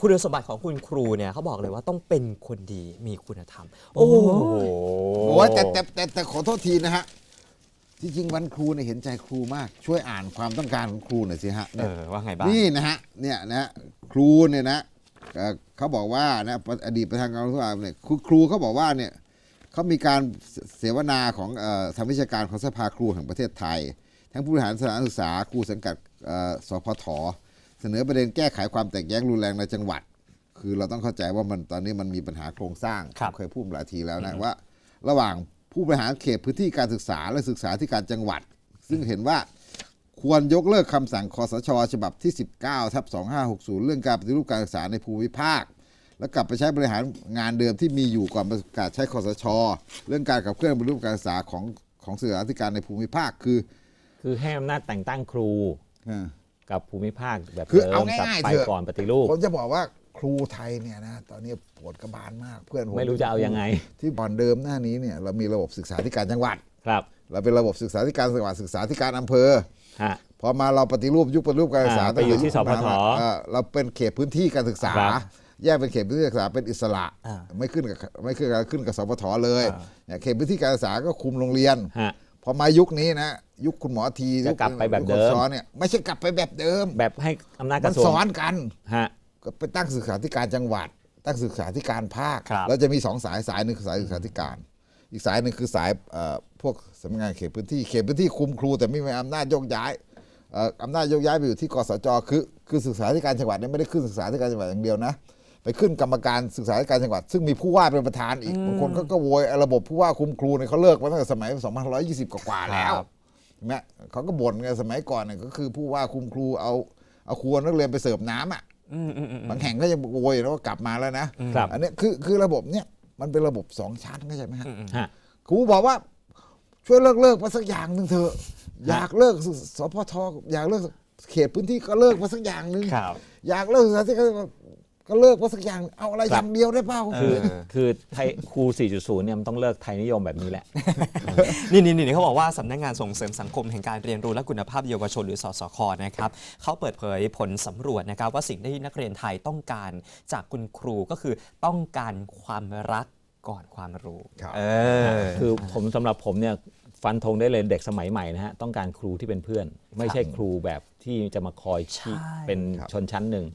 คุณสมบัติของคุณครูเนี่ยเขาบอกเลยว่าต้องเป็นคนดีมีคุณธรรม โอ้โหแต่แต่แต่แต่ขอโทษทีนะฮะจริงๆ วันครูเนี่ยเห็นใจครูมากช่วยอ่านความต้องการของครูหน่อยสิฮะเออว่าไงบ้างนี่นะฮะเนี่ยนะครูเนี่ยนะเขาบอกว่านะอดีตประธานกรรมการเนี่ยครูเขาบอกว่าเนี่ยเขามีการเสวนาของทางวิชาการของสภาครูแห่งประเทศไทย ทั้งผู้บริหารสถานศึกษาครูสังกัดสพทเสนอประเด็นแก้ไขความแตกแยกรุนแรงในจังหวัด คือเราต้องเข้าใจว่ามันตอนนี้มันมีปัญหาโครงสร้าง เคยพูดหลายทีแล้วนะว่า ระหว่างผู้บริหารเขตพื้นที่การศึกษาและศึกษาที่การจังหวัด ซึ่งเห็นว่า ควรยกเลิกคำสั่งคอสชฉบับที่ 19ทับ2560 เรื่องการปฏิรูปการศึกษาในภูมิภาค และกลับไปใช้บริหารงานเดิมที่มีอยู่ก่อนประกาศใช้คอสชเรื่องการขับเคลื่อนปฏิรูปการศึกษาของของศึกษาธิการในภูมิภาค คือ คือให้อำนาจแต่งตั้งครูกับภูมิภาคแบบเดิมกับง่ายไปเก่อนปฏิรูป ผมจะบอกว่าครูไทยเนี่ยนะตอนนี้ปวดกระบาลมากเพื่อนผมไม่รู้จะเอายังไง ที่บ่อนเดิมหน้านี้เนี่ย เรามีระบบศึกษาธิการจังหวัดครับ เราเป็นระบบศึกษาธิการจังหวัดศึกษาธิการอำเภอพอมาเราปฏิรูปยุคปฏิรูปการศึกษา่ไปอยู่ที่สพทเเราเป็นเขตพื้นที่การศึกษา แยกเป็นเขตพื้นที่การศึกษาเป็นอิสระไม่ขึ้นกับไม่ขึ้นกับขึ้นกับสพทเลยเขตพื้นที่การศึกษาก็คุมโรงเรียนพอมายุคนี้นะยุคคุณหมอทีจะกลับไปแบบเดิมนเนี่ยไม่ใช่กลับไปแบบเดิมแบบให้อำนาจกระทรวงมันสอนกันฮะก็ไปตั้งศึกษาธิการจังหวัด ตั้งศึกษาธิการภาคแล้วจะมีสองสายสายหนึ่งสายศึกษาธิการอีกสายหนึ่งคือสายพวกสำนักงานเขตพื้นที่เขตพื้นที่คุมครู แต่ไม่มีอำนาจโยกย้ายอำนาจโยกย้ายไปอยู่ที่กสจคือคือศึกษาธิการจังหวัดเนี่ยไม่ได้ขึ้นศึกษาธิการจังหวัดอย่างเดียวนะไปขึ้นกรรมการศึกษาธิการจังหวัด ซึ่งมีผู้ว่าเป็นประธานอีกบางคนก็ก็โวยระบบผู้ว่าคุมครูเนี่ยเขาเลิกมาตั้งแต่สมัย2520 กว่าแล้วใช่ไหมเขาก็บ่นไงนสมัยก่อนเนี่ยก็คือ ผู้ว่าคุมครูเอาเอาครัวนักเรียนไปเสิร์ฟน้ำอ่ะบางแห่งก็ยังโวยแล้วก็กลับมาแล้วนะอันนี้คือคือระบบเนี่ยมันเป็นระบบสองชั้นใช่ไหมฮะครูบอกว่า ช่วยเลิกเลิกมาสักอย่างหนึ่งเถอะอยากเลิกสพทอยากเลิกเขตพื้นที่ก็เลิกมาสักอย่างหนึ่งอยากเลิกสถานที่ก็ก็เลิกว่าสักอย่างเอาอะไรอย่างเดียวได้เปล่าคือคือไทยครู 4.0 เนี่ยมันต้องเลิกไทยนิยมแบบนี้แหละนี่นี่นี่เขาบอกว่าสานักงานส่งเสริมสังคม แห่งการเรียนรู้ และคุณภาพเยาวชน หรือสสคนะครับเขาเปิดเผยผลสำรวจนะครับ ว่าสิ่งที่นักเรียนไทยต้องการจากคุณครูก็คือต้องการความรักก่อนความรู้คือผมสำหรับผมเนี่ยฟันธงได้เลยเด็กสมัยใหม่นะฮะต้องการครูที่เป็นเพื่อน ไม่ใช่ครูแบบที่จะมาคอยชี้เป็นชนชั้นหนึ่ง